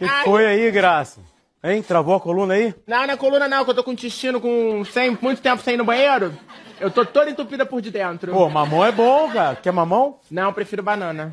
que, que Ai. foi aí, Graça? Hein? Travou a coluna aí? Não, não é coluna não, que eu tô com intestino com sem, muito tempo sem ir no banheiro. Eu tô toda entupida por de dentro. Pô, mamão é bom, cara. Quer mamão? Não, eu prefiro banana.